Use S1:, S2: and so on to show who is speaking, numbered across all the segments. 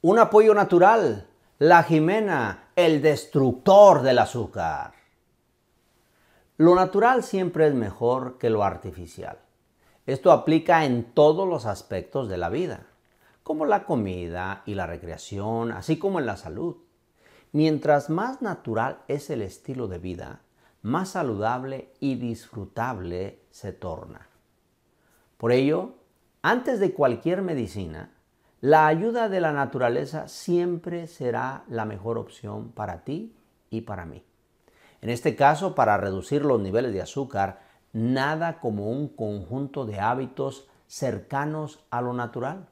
S1: Un apoyo natural, la Jimena, el destructor del azúcar. Lo natural siempre es mejor que lo artificial. Esto aplica en todos los aspectos de la vida, como la comida y la recreación, así como en la salud. Mientras más natural es el estilo de vida, más saludable y disfrutable se torna. Por ello, antes de cualquier medicina, la ayuda de la naturaleza siempre será la mejor opción para ti y para mí. En este caso, para reducir los niveles de azúcar, nada como un conjunto de hábitos cercanos a lo natural.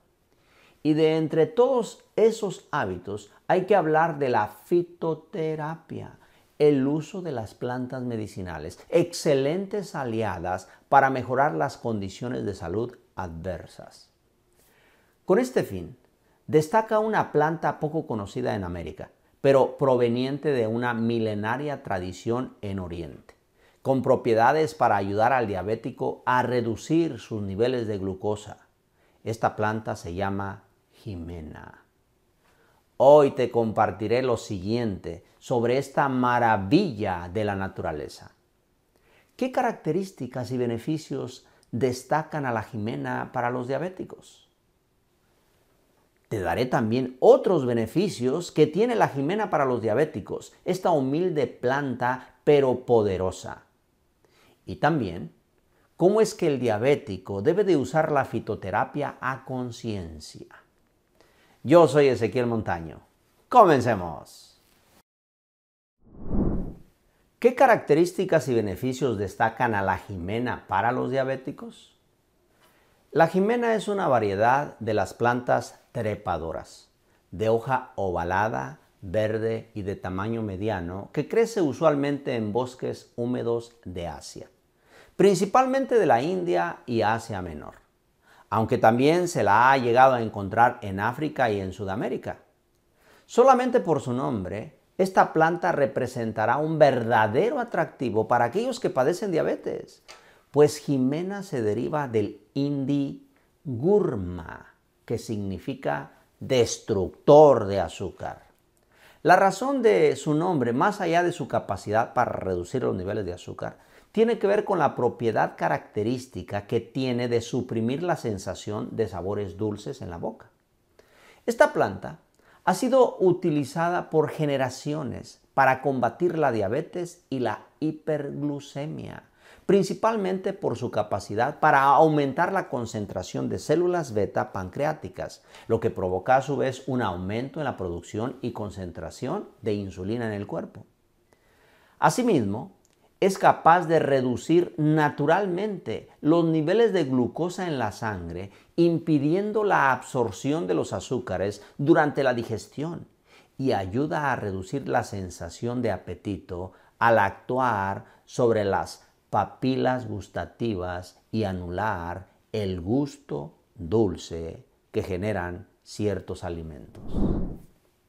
S1: Y de entre todos esos hábitos hay que hablar de la fitoterapia, el uso de las plantas medicinales, excelentes aliadas para mejorar las condiciones de salud adversas. Con este fin, destaca una planta poco conocida en América, pero proveniente de una milenaria tradición en Oriente, con propiedades para ayudar al diabético a reducir sus niveles de glucosa. Esta planta se llama Jimena. Hoy te compartiré lo siguiente sobre esta maravilla de la naturaleza. ¿Qué características y beneficios destacan a la Jimena para los diabéticos? Te daré también otros beneficios que tiene la Jimena para los diabéticos, esta humilde planta pero poderosa. Y también, cómo es que el diabético debe de usar la fitoterapia a conciencia. Yo soy Ezequiel Montaño. Comencemos. ¿Qué características y beneficios destacan a la jimena para los diabéticos? La jimena es una variedad de las plantas trepadoras, de hoja ovalada, verde y de tamaño mediano, que crece usualmente en bosques húmedos de Asia, principalmente de la India y Asia Menor aunque también se la ha llegado a encontrar en África y en Sudamérica. Solamente por su nombre, esta planta representará un verdadero atractivo para aquellos que padecen diabetes, pues Jimena se deriva del hindi gurma, que significa destructor de azúcar. La razón de su nombre, más allá de su capacidad para reducir los niveles de azúcar, tiene que ver con la propiedad característica que tiene de suprimir la sensación de sabores dulces en la boca. Esta planta ha sido utilizada por generaciones para combatir la diabetes y la hiperglucemia, principalmente por su capacidad para aumentar la concentración de células beta pancreáticas, lo que provoca a su vez un aumento en la producción y concentración de insulina en el cuerpo. Asimismo, es capaz de reducir naturalmente los niveles de glucosa en la sangre, impidiendo la absorción de los azúcares durante la digestión y ayuda a reducir la sensación de apetito al actuar sobre las papilas gustativas y anular el gusto dulce que generan ciertos alimentos.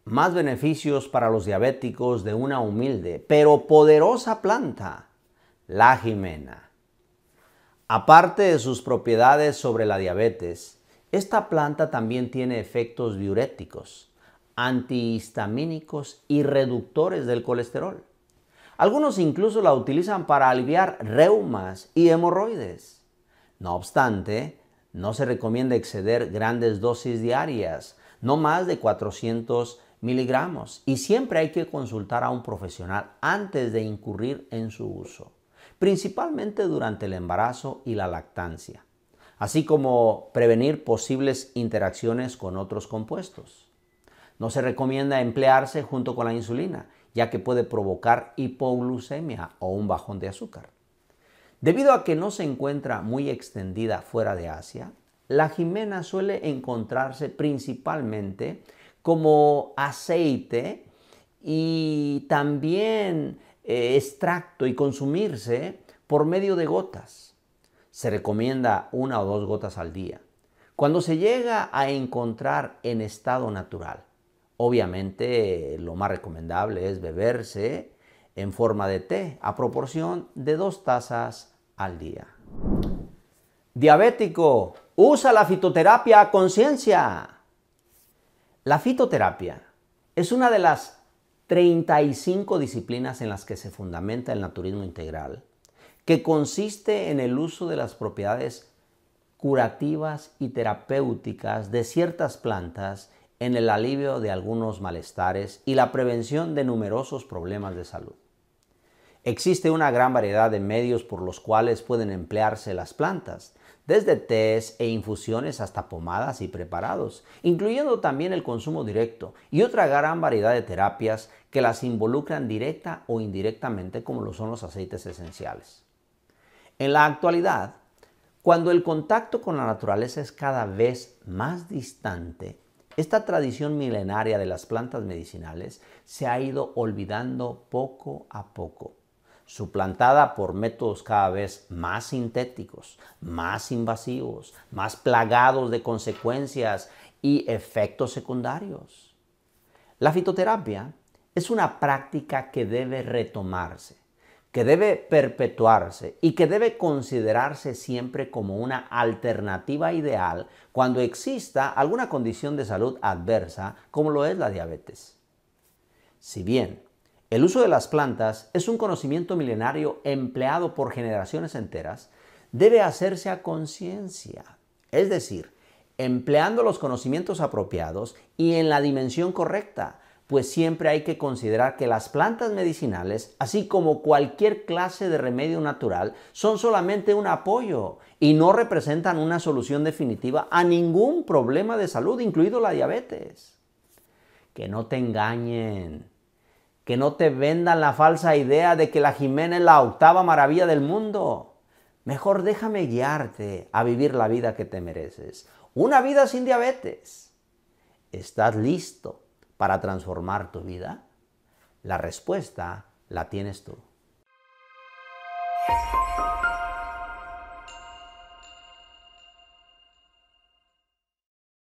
S1: Más beneficios para los diabéticos de una humilde pero poderosa planta la jimena. Aparte de sus propiedades sobre la diabetes, esta planta también tiene efectos diuréticos, antihistamínicos y reductores del colesterol. Algunos incluso la utilizan para aliviar reumas y hemorroides. No obstante, no se recomienda exceder grandes dosis diarias, no más de 400 miligramos, y siempre hay que consultar a un profesional antes de incurrir en su uso principalmente durante el embarazo y la lactancia, así como prevenir posibles interacciones con otros compuestos. No se recomienda emplearse junto con la insulina, ya que puede provocar hipoglucemia o un bajón de azúcar. Debido a que no se encuentra muy extendida fuera de Asia, la jimena suele encontrarse principalmente como aceite y también eh, extracto y consumirse por medio de gotas. Se recomienda una o dos gotas al día. Cuando se llega a encontrar en estado natural, obviamente lo más recomendable es beberse en forma de té a proporción de dos tazas al día. Diabético, usa la fitoterapia a conciencia. La fitoterapia es una de las 35 disciplinas en las que se fundamenta el naturismo integral, que consiste en el uso de las propiedades curativas y terapéuticas de ciertas plantas en el alivio de algunos malestares y la prevención de numerosos problemas de salud. Existe una gran variedad de medios por los cuales pueden emplearse las plantas, desde tés e infusiones hasta pomadas y preparados, incluyendo también el consumo directo y otra gran variedad de terapias que las involucran directa o indirectamente como lo son los aceites esenciales. En la actualidad, cuando el contacto con la naturaleza es cada vez más distante, esta tradición milenaria de las plantas medicinales se ha ido olvidando poco a poco suplantada por métodos cada vez más sintéticos, más invasivos, más plagados de consecuencias y efectos secundarios. La fitoterapia es una práctica que debe retomarse, que debe perpetuarse y que debe considerarse siempre como una alternativa ideal cuando exista alguna condición de salud adversa como lo es la diabetes. Si bien el uso de las plantas es un conocimiento milenario empleado por generaciones enteras. Debe hacerse a conciencia, es decir, empleando los conocimientos apropiados y en la dimensión correcta, pues siempre hay que considerar que las plantas medicinales, así como cualquier clase de remedio natural, son solamente un apoyo y no representan una solución definitiva a ningún problema de salud, incluido la diabetes. Que no te engañen que no te vendan la falsa idea de que la Jimena es la octava maravilla del mundo. Mejor déjame guiarte a vivir la vida que te mereces. Una vida sin diabetes. ¿Estás listo para transformar tu vida? La respuesta la tienes tú.